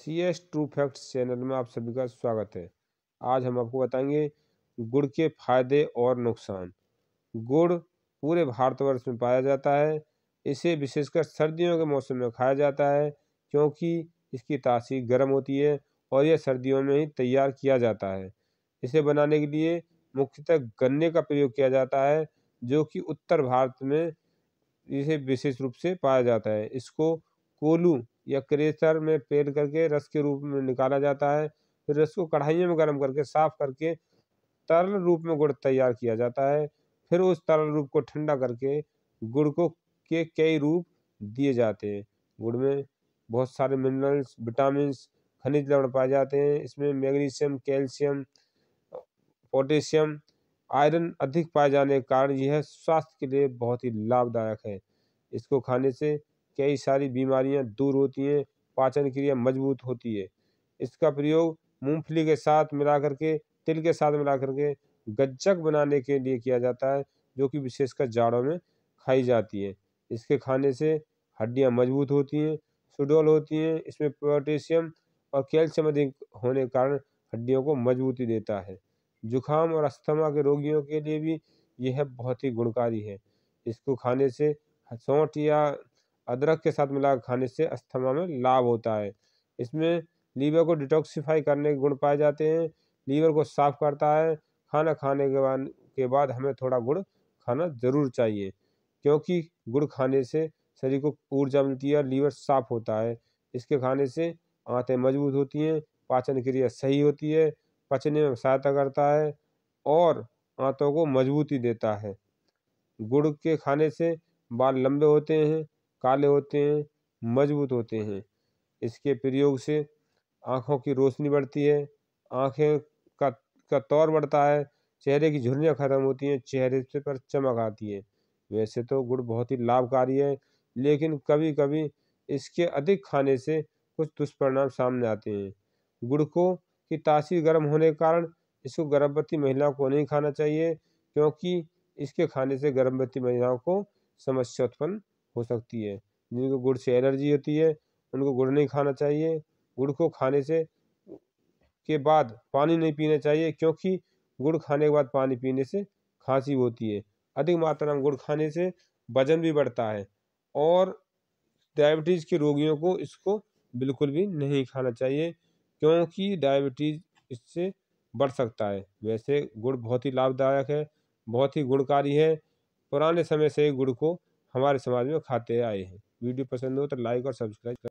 सी S true facts channel में आप सभी का स्वागत है आज हम आपको बताएंगे गुड़ के फायदे और नुकसान गुड़ पूरे भारतवर्ष में पाया जाता है इसे विशेषकर सर्दियों के मौसम में खाया जाता है क्योंकि इसकी तासीर गर्म होती है और यह सर्दियों में ही तैयार किया जाता है इसे बनाने के लिए मुख्यतः गन्ने का प्रयोग किया जाता है जो कि उत्तर भारत में इसे विशेष रूप से पाया जाता है इसको कोलू या क्रेशर में पेन करके रस के रूप में निकाला जाता है फिर रस को कढ़ाइयों में गर्म करके साफ करके तरल रूप में गुड़ तैयार किया जाता है फिर उस तरल रूप को ठंडा करके गुड़ को के कई रूप दिए जाते हैं गुड़ में बहुत सारे मिनरल्स विटामिन खनिज लवण पाए जाते हैं इसमें मैग्नीशियम कैल्शियम पोटेशियम आयरन अधिक पाए जाने के कारण यह स्वास्थ्य के लिए बहुत ही लाभदायक है इसको खाने से कई सारी बीमारियां दूर होती हैं पाचन क्रिया मजबूत होती है इसका प्रयोग मूंगफली के साथ मिलाकर के तिल के साथ मिलाकर के गज्जक बनाने के लिए किया जाता है जो कि विशेषकर जाड़ों में खाई जाती है इसके खाने से हड्डियाँ मजबूत होती हैं सुडोल होती हैं इसमें पोटेशियम और कैल्शियम अधिक होने के कारण हड्डियों को मजबूती देता है जुखाम और अस्थमा के रोगियों के लिए भी यह बहुत ही गुणकारी है इसको खाने से सौठ या अदरक के साथ मिलाकर खाने से अस्थमा में लाभ होता है इसमें लीवर को डिटॉक्सिफाई करने के गुण पाए जाते हैं लीवर को साफ करता है खाना खाने के बाद के बाद हमें थोड़ा गुड़ खाना ज़रूर चाहिए क्योंकि गुड़ खाने से शरीर को ऊर्जा मिलती है लीवर साफ होता है इसके खाने से आंतें मजबूत होती हैं पाचन क्रिया सही होती है पचने में सहायता करता है और आंतों को मजबूती देता है गुड़ के खाने से बाल लंबे होते हैं काले होते हैं मजबूत होते हैं इसके प्रयोग से आँखों की रोशनी बढ़ती है आँखें का का तौर बढ़ता है चेहरे की झुर्रियाँ ख़त्म होती हैं चेहरे से पर चमक आती है वैसे तो गुड़ बहुत ही लाभकारी है लेकिन कभी कभी इसके अधिक खाने से कुछ दुष्परिणाम सामने आते हैं गुड़ को की तासीर गर्म होने के कारण इसको गर्भवती महिलाओं को नहीं खाना चाहिए क्योंकि इसके खाने से गर्भवती महिलाओं को समस्या उत्पन्न हो सकती है जिनको गुड़ से एलर्जी होती है उनको गुड़ नहीं खाना चाहिए गुड़ को खाने से के बाद पानी नहीं पीना चाहिए क्योंकि गुड़ खाने के बाद पानी पीने से खांसी होती है अधिक मात्रा में गुड़ खाने से वजन भी बढ़ता है और डायबिटीज़ के रोगियों को इसको बिल्कुल भी नहीं खाना चाहिए क्योंकि डायबिटीज़ इससे बढ़ सकता है वैसे गुड़ बहुत ही लाभदायक है बहुत ही गुणकारी है पुराने समय से गुड़ को हमारे समाज में खाते आए हैं वीडियो पसंद हो तो लाइक और सब्सक्राइब